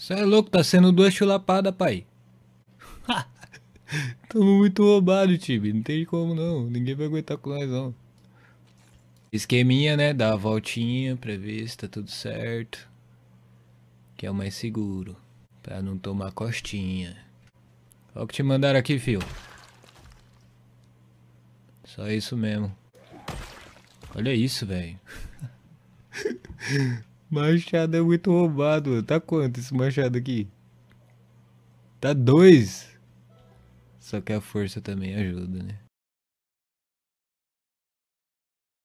Você é louco, tá sendo duas chulapadas, pai. Tamo muito roubado, time. Não tem como não. Ninguém vai aguentar com nós, não. Esqueminha, né? Dá a voltinha pra ver se tá tudo certo. Que é o mais seguro. Pra não tomar costinha. Olha o que te mandaram aqui, fio. Só isso mesmo. Olha isso, velho. Machado é muito roubado. Tá quanto esse machado aqui? Tá dois. Só que a força também ajuda, né?